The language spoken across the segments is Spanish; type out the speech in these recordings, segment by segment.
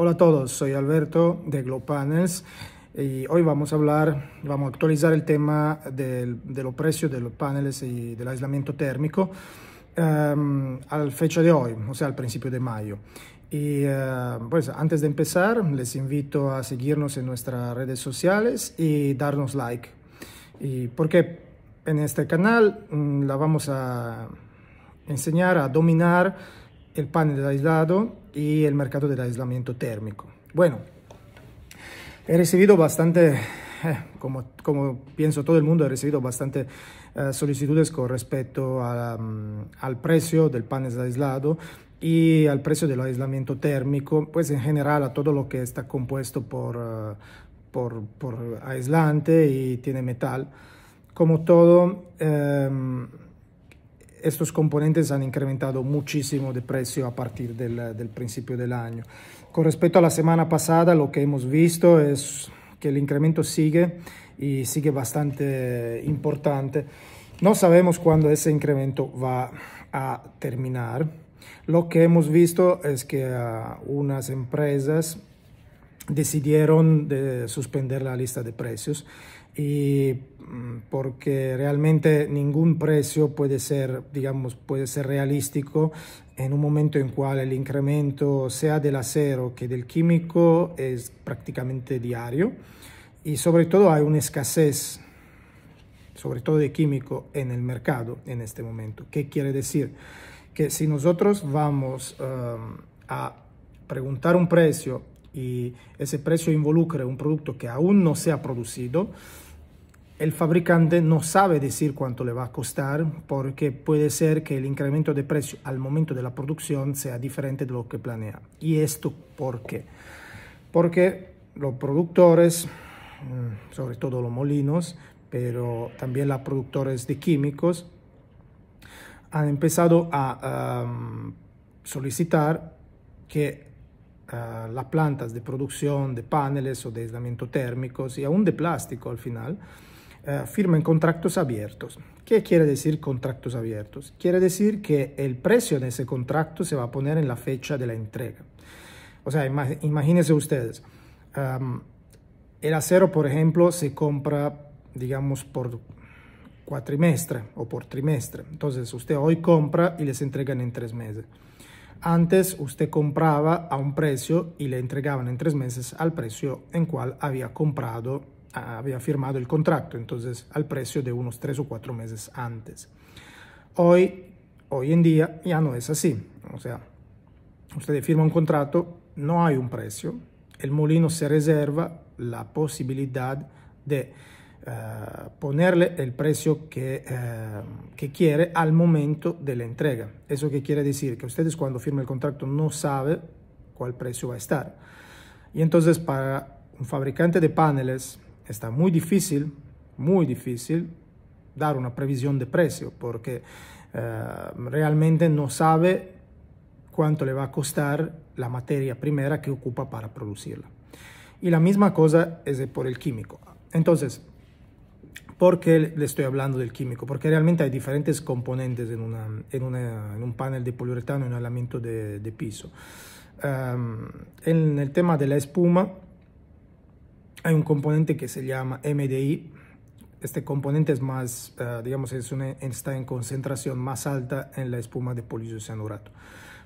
Hola a todos, soy Alberto de Glow Panels y hoy vamos a hablar, vamos a actualizar el tema del, de los precios de los paneles y del aislamiento térmico a em, al fecha de hoy, o sea, al principio de mayo. Y em, pues antes de empezar, les invito a seguirnos en nuestras redes sociales y darnos like. Y porque en este canal mm, la vamos a enseñar a dominar el panel aislado y el mercado del aislamiento térmico. Bueno, he recibido bastante eh, como, como, pienso todo el mundo, he recibido bastante eh, solicitudes con respecto mm, al precio del panel aislado y al precio del aislamiento térmico, pues en general a todo lo que está compuesto por, eh, por, aislante y tiene metal. Como todo, em, estos componentes han incrementado muchísimo de precio a partir eh, del, principio del año. Con respecto a la semana pasada, lo que hemos visto es que el incremento sigue y sigue bastante eh, importante. No sabemos cuándo ese incremento va a terminar. Lo que hemos visto es que eh, unas empresas decidieron de suspender la lista de precios y mm, porque realmente ningún precio puede ser, digamos, puede ser realístico en un momento en cual el incremento sea del acero que del químico es prácticamente diario y sobre todo hay una escasez, sobre todo de químico, en el mercado en este momento. ¿Qué quiere decir? Que si nosotros vamos um, a preguntar un precio y ese precio involucre un producto que aún no se ha producido, el fabricante no sabe decir cuánto le va a costar porque puede ser que el incremento de precio al momento de la producción sea diferente de lo que planea. ¿Y esto por qué? Porque los productores, mm, sobre todo los molinos, pero también los productores de químicos, han empezado a solicitar que ah, las plantas de producción de paneles o de aislamiento térmicos y aún de plástico al final firma eh, firmen contratos abiertos. ¿Qué quiere decir contratos abiertos? Quiere decir que el precio de ese contrato se va a poner en la fecha de la entrega. O sea, imagínense ustedes, el acero, por ejemplo, se compra, digamos, por cuatrimestre o por trimestre. Entonces, usted hoy compra y les entregan en tres meses. Antes usted compraba a un precio y le entregaban en tres meses al precio en cual había comprado había firmado el contrato, entonces al precio de unos tres o cuatro meses antes. Hoy, hoy en día ya no es así, o sea, usted firma un contrato, no hay un precio, el molino se reserva la posibilidad de eh, ponerle el precio que, eh, que quiere al momento de la entrega. Eso que quiere decir que ustedes cuando firman el contrato no sabe cuál precio va a estar. Y entonces para un fabricante de paneles, está muy difícil, muy difícil dar una previsión de precio porque eh, realmente no sabe cuánto le va a costar la materia primera que ocupa para producirla. Y la misma cosa es por el químico. Entonces, ¿por qué le estoy hablando del químico? Porque realmente hay diferentes componentes en, en, un panel de poliuretano en un aislamiento de, de piso. Em, en el tema de la espuma, hay un componente que se llama MDI. Este componente es más, eh, digamos, está en concentración más alta en la espuma de polisiocianurato.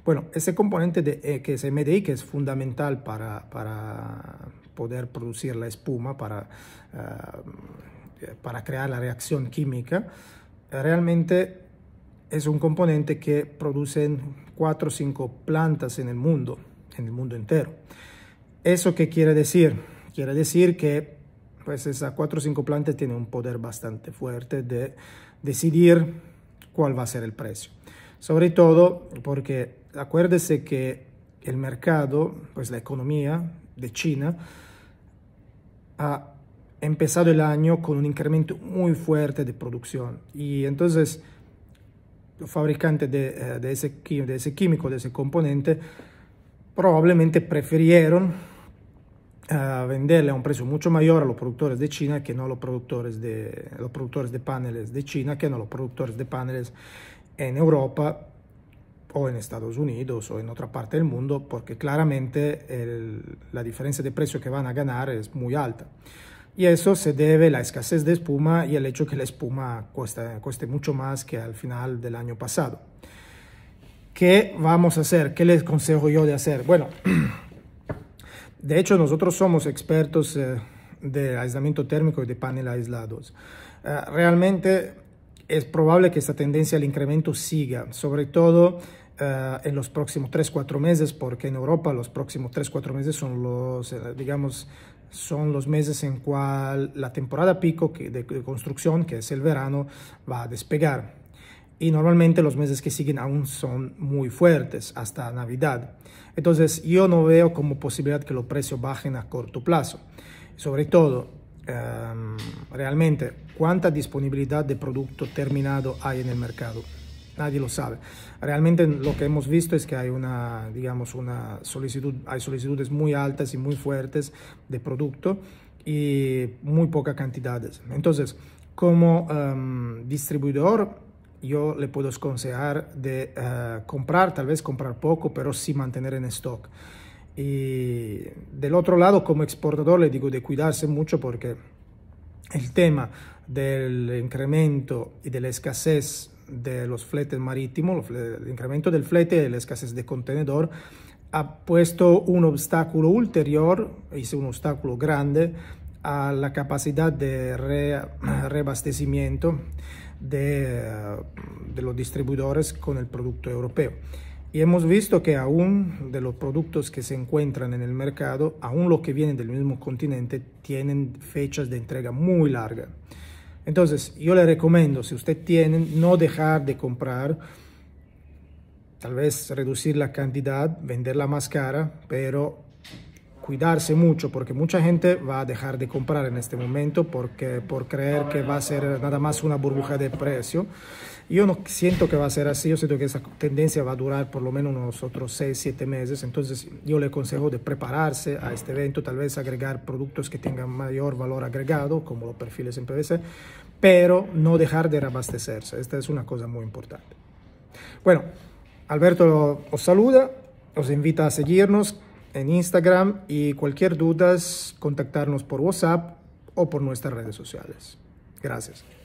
Bueno, ese componente de, eh, que es MDI, que es fundamental para, poder producir la espuma, para, eh, para crear la reacción química, realmente es un componente que producen cuatro o cinco plantas en el mundo, en el mundo entero. ¿Eso qué quiere decir? Quiere decir que pues esas cuatro o cinco plantas tienen un poder bastante fuerte de decidir cuál va a ser el precio. Sobre todo porque acuérdese que el mercado, pues la economía de China, ha empezado el año con un incremento muy fuerte de producción. Y entonces los fabricantes de, eh, ese, de ese químico, de ese componente, probablemente prefirieron venderle a un precio mucho mayor a los productores de China que no a los productores de, los productores de paneles de China, que no a los productores de paneles en Europa o en Estados Unidos o en otra parte del mundo, porque claramente la diferencia de precio que van a ganar es muy alta. Y eso se debe a la escasez de espuma y al hecho que la espuma cuesta, cueste mucho más que al final del año pasado. ¿Qué vamos a hacer? ¿Qué les consejo yo de hacer? Bueno, De hecho, nosotros somos expertos eh, de aislamiento térmico y de paneles aislados. Eh, realmente es probable que esta tendencia al incremento siga, sobre todo eh, en los próximos 3-4 meses, porque en Europa los próximos 3-4 meses son los, digamos, son los meses en cual la temporada pico de, construcción, que es el verano, va a despegar y normalmente los meses que siguen aún son muy fuertes hasta Navidad. Entonces yo no veo como posibilidad que los precios bajen a corto plazo. Sobre todo, em, realmente, ¿cuánta disponibilidad de producto terminado hay en el mercado? Nadie lo sabe. Realmente lo que hemos visto es que hay una, digamos, una solicitud, hay solicitudes muy altas y muy fuertes de producto y muy pocas cantidades. Entonces, como em, distribuidor, yo le puedo aconsejar de eh, comprar, tal vez comprar poco, pero sí mantener en stock. Y del otro lado, como exportador, le digo de cuidarse mucho porque el tema del incremento y de la escasez de los fletes marítimos, el incremento del flete y la escasez de contenedor, ha puesto un obstáculo ulterior, es un obstáculo grande, a la capacidad de reabastecimiento de, los distribuidores con el producto europeo. Y hemos visto que aún de los productos que se encuentran en el mercado, aún los que vienen del mismo continente, tienen fechas de entrega muy largas. Entonces, yo le recomiendo, si usted tiene, no dejar de comprar, tal vez reducir la cantidad, venderla más cara, pero cuidarse mucho porque mucha gente va a dejar de comprar en este momento porque, por creer que va a ser nada más una burbuja de precio. Yo no siento que va a ser así, yo siento que esa tendencia va a durar por lo menos unos otros 6, 7 meses, entonces yo le aconsejo de prepararse a este evento, tal vez agregar productos que tengan mayor valor agregado, como los perfiles en PVC, pero no dejar de reabastecerse, esta es una cosa muy importante. Bueno, Alberto os saluda, os invita a seguirnos, en Instagram y cualquier duda contactarnos por WhatsApp o por nuestras redes sociales. Gracias.